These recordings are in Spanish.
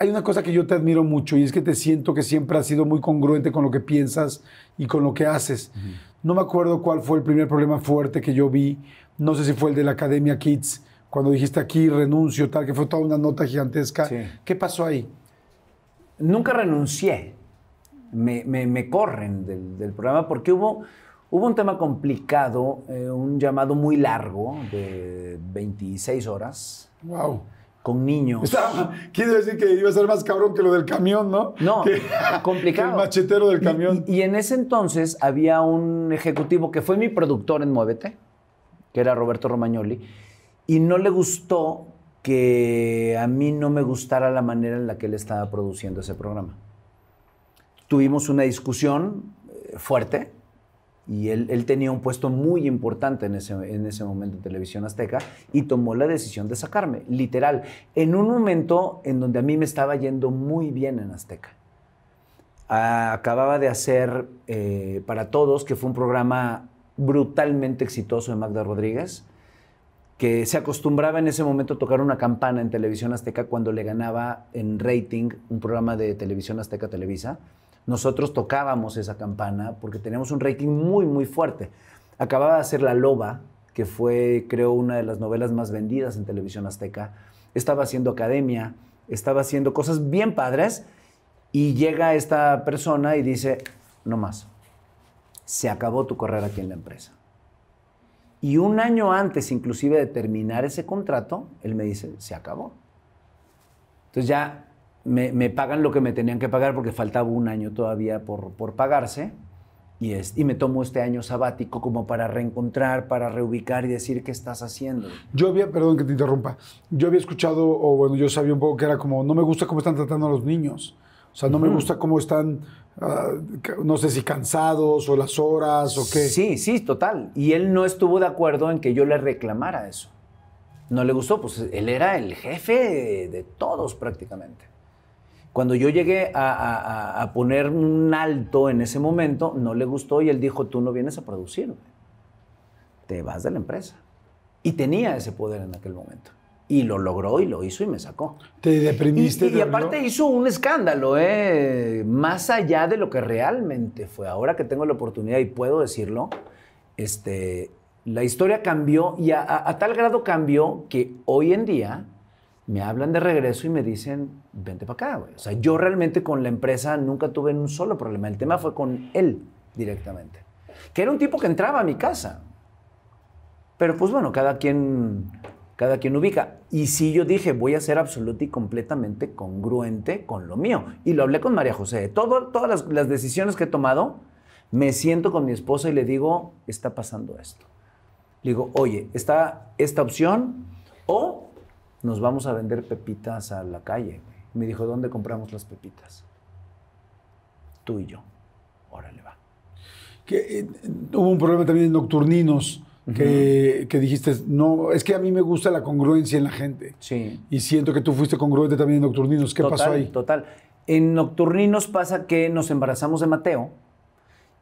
hay una cosa que yo te admiro mucho y es que te siento que siempre has sido muy congruente con lo que piensas y con lo que haces. No me acuerdo cuál fue el primer problema fuerte que yo vi, no sé si fue el de la Academia Kids, cuando dijiste aquí renuncio, tal, que fue toda una nota gigantesca. ¿Qué pasó ahí? Nunca renuncié. Me, corren del, programa porque hubo, hubo un tema complicado, eh, un llamado muy largo de 26 horas. ¡Wow! con niños. quiere decir que iba a ser más cabrón que lo del camión, ¿no? No, complicado. el machetero del camión. Y, en ese entonces había un ejecutivo que fue mi productor en Muévete, que era Roberto Romagnoli, y no le gustó que a mí no me gustara la manera en la que él estaba produciendo ese programa. Tuvimos una discusión eh, fuerte, y él, tenía un puesto muy importante en ese, momento en Televisión Azteca y tomó la decisión de sacarme, literal, en un momento en donde a mí me estaba yendo muy bien en Azteca. Ah, acababa de hacer eh, Para Todos, que fue un programa brutalmente exitoso de Magda Rodríguez, que se acostumbraba en ese momento a tocar una campana en Televisión Azteca cuando le ganaba en rating un programa de Televisión Azteca Televisa nosotros tocábamos esa campana porque teníamos un rating muy, muy fuerte. Acababa de hacer La Loba, que fue, creo, una de las novelas más vendidas en televisión azteca. Estaba haciendo academia, estaba haciendo cosas bien padres y llega esta persona y dice, no más, se acabó tu carrera aquí en la empresa. Y un año antes inclusive de terminar ese contrato, él me dice, se acabó. Entonces ya me, pagan lo que me tenían que pagar porque faltaba un año todavía por, pagarse. Y, es, y me tomo este año sabático como para reencontrar, para reubicar y decir qué estás haciendo. Yo había, perdón que te interrumpa, yo había escuchado, o bueno, yo sabía un poco que era como, no me gusta cómo están tratando a los niños. O sea, no me gusta cómo están, ah, no sé si cansados o las horas o qué. Sí, sí, total. Y él no estuvo de acuerdo en que yo le reclamara eso. No le gustó, pues él era el jefe de todos prácticamente. Cuando yo llegué a, poner un alto en ese momento, no le gustó y él dijo, tú no vienes a producir, te vas de la empresa. Y tenía ese poder en aquel momento. Y lo logró y lo hizo y me sacó. ¿Te deprimiste? Y, aparte hizo un escándalo, ¿eh? más allá de lo que realmente fue. Ahora que tengo la oportunidad y puedo decirlo, este, la historia cambió y a tal grado cambió que hoy en día me hablan de regreso y me dicen, vente para acá, güey. O sea, yo realmente con la empresa nunca tuve un solo problema. El tema fue con él directamente. Que era un tipo que entraba a mi casa. Pero pues bueno, cada quien, cada quien ubica. Y sí yo dije, voy a ser absoluto y completamente congruente con lo mío. Y lo hablé con María José. Todo, todas las, las decisiones que he tomado, me siento con mi esposa y le digo, está pasando esto. Le digo, oye, está esta opción o nos vamos a vender pepitas a la calle. Me dijo, ¿dónde compramos las pepitas? Tú y yo. Órale, va. Que, eh, hubo un problema también en nocturninos. Que, dijiste, no, es que a mí me gusta la congruencia en la gente. Sí. Y siento que tú fuiste congruente también en Nocturninos. ¿Qué pasó ahí? Total. En Nocturninos pasa que nos embarazamos de Mateo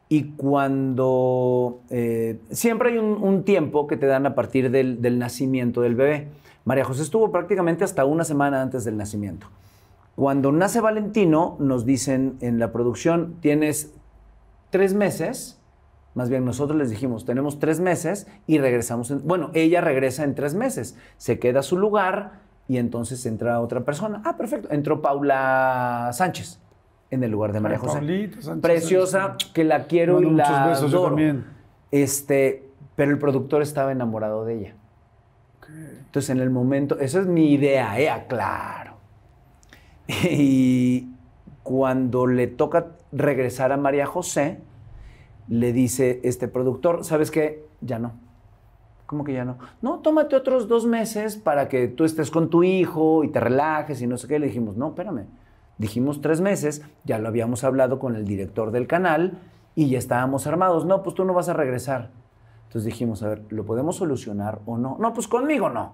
y cuando... Eh, siempre hay un, tiempo que te dan a partir del, del nacimiento del bebé. María José estuvo prácticamente hasta una semana antes del nacimiento. Cuando nace Valentino, nos dicen en la producción, tienes tres meses, más bien nosotros les dijimos, tenemos tres meses y regresamos, en, bueno, ella regresa en tres meses, se queda a su lugar y entonces entra otra persona. Ah, perfecto, entró Paula Sánchez en el lugar de María ah, José. Sánchez, Preciosa, que la quiero y la muchos besos, Yo también. Este, pero el productor estaba enamorado de ella. Entonces, en el momento, esa es mi idea, ¿eh? claro. Y cuando le toca regresar a María José, le dice este productor, ¿sabes qué? Ya no. ¿Cómo que ya no? No, tómate otros dos meses para que tú estés con tu hijo y te relajes y no sé qué. Le dijimos, no, espérame. Dijimos tres meses, ya lo habíamos hablado con el director del canal y ya estábamos armados. No, pues tú no vas a regresar. Entonces dijimos, a ver, ¿lo podemos solucionar o no? No, pues conmigo no.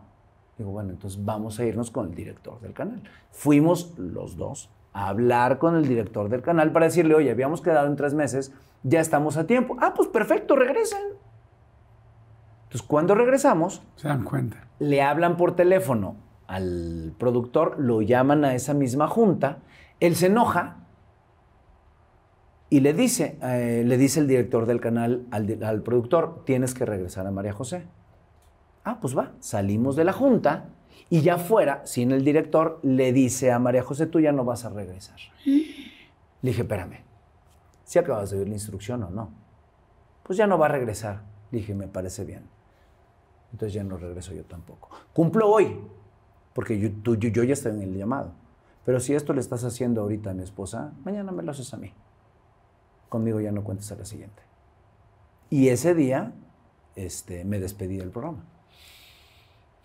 Digo, bueno, entonces vamos a irnos con el director del canal. Fuimos los dos a hablar con el director del canal para decirle, oye, habíamos quedado en tres meses, ya estamos a tiempo. Ah, pues perfecto, regresen. Entonces, cuando regresamos, se dan cuenta. Le hablan por teléfono al productor, lo llaman a esa misma junta, él se enoja y le dice, eh, le dice el director del canal al, productor, tienes que regresar a María José. Ah, pues va, salimos de la junta y ya fuera, sin el director, le dice a María José, tú ya no vas a regresar. Le dije, espérame, si ¿sí acabas de oír la instrucción o no. Pues ya no va a regresar. Le dije, me parece bien. Entonces ya no regreso yo tampoco. Cumplo hoy, porque yo, yo ya estoy en el llamado. Pero si esto le estás haciendo ahorita a mi esposa, mañana me lo haces a mí conmigo ya no cuentes a la siguiente. Y ese día este, me despedí del programa.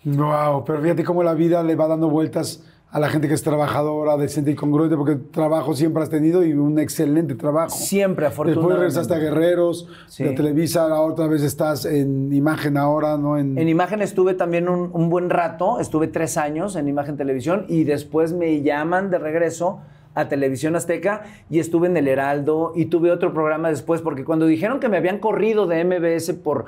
Wow, pero fíjate cómo la vida le va dando vueltas a la gente que es trabajadora, decente y congruente, porque trabajo siempre has tenido y un excelente trabajo. Siempre, afortunadamente. Después regresaste a Guerreros, a Televisa, ahora otra vez estás en Imagen ahora, ¿no? En, Imagen estuve también un, buen rato, estuve tres años en Imagen Televisión y después me llaman de regreso a Televisión Azteca y estuve en El Heraldo y tuve otro programa después, porque cuando dijeron que me habían corrido de MBS por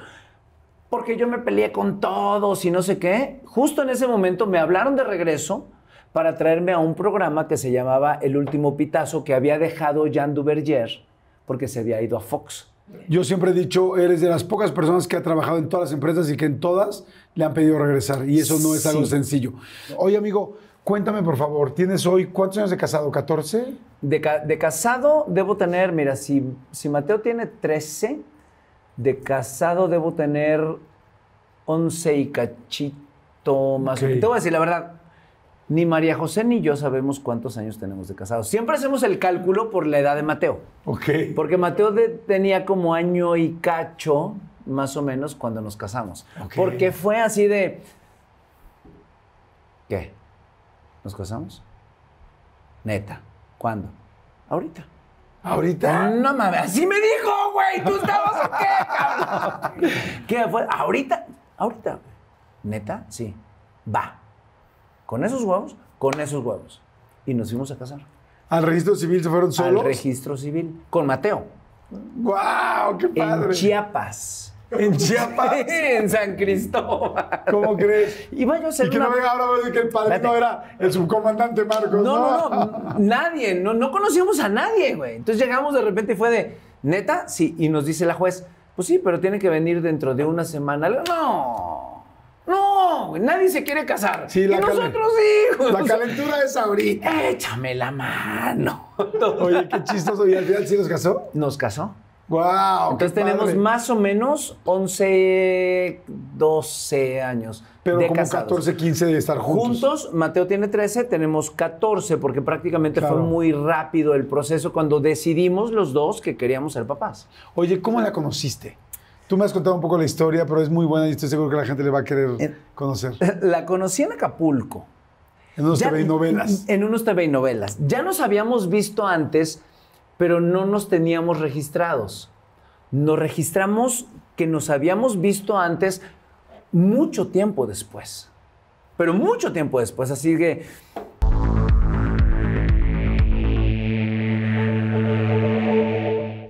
porque yo me peleé con todos y no sé qué, justo en ese momento me hablaron de regreso para traerme a un programa que se llamaba El último pitazo que había dejado Jean Duverger porque se había ido a Fox. Yo siempre he dicho, eres de las pocas personas que ha trabajado en todas las empresas y que en todas le han pedido regresar. Y eso no es algo sencillo. Oye, amigo, Cuéntame, por favor, ¿tienes hoy cuántos años de casado? ¿14? De, casado debo tener, mira, si, si Mateo tiene 13, de casado debo tener 11 y cachito más. menos. Te voy a decir la verdad, ni María José ni yo sabemos cuántos años tenemos de casado. Siempre hacemos el cálculo por la edad de Mateo. Ok. Porque Mateo tenía como año y cacho, más o menos, cuando nos casamos. Porque fue así de... ¿Qué? ¿Nos casamos? Neta. ¿Cuándo? Ahorita. ¿Ahorita? No mames, así me dijo, güey. ¿Tú estabas o qué, cabrón? ¿Qué fue? ¿Ahorita? ¿Ahorita? ¿Neta? Sí. Va. Con esos huevos, con esos huevos. Y nos fuimos a casar. ¿Al registro civil se fueron solos? Al registro civil. Con Mateo. ¡Guau! ¡Qué padre! En Chiapas. ¿En Chiapas? en San Cristóbal. ¿Cómo crees? yo a y que no venga ahora a que el padrino era el subcomandante Marcos. No, no, no. nadie. No, no conocíamos a nadie, güey. Entonces llegamos de repente y fue de, ¿neta? Sí. Y nos dice la juez, pues sí, pero tiene que venir dentro de una semana. No. No, güey. nadie se quiere casar. Sí, la y nosotros hijos. La calentura es ahorita. Échame la mano. Oye, qué chistoso. ¿Y al final sí nos casó? Nos casó. Entonces tenemos más o menos 11, 12 años. Pero como 14, 15 de estar juntos. Juntos, Mateo tiene 13, tenemos 14, porque prácticamente fue muy rápido el proceso cuando decidimos los dos que queríamos ser papás. Oye, ¿cómo la conociste? Tú me has contado un poco la historia, pero es muy buena y estoy seguro que la gente le va a querer eh, conocer. La conocí en Acapulco. En unos TV novelas. En unos TV novelas. Ya nos habíamos visto antes pero no nos teníamos registrados. Nos registramos que nos habíamos visto antes mucho tiempo después, pero mucho tiempo después. Así que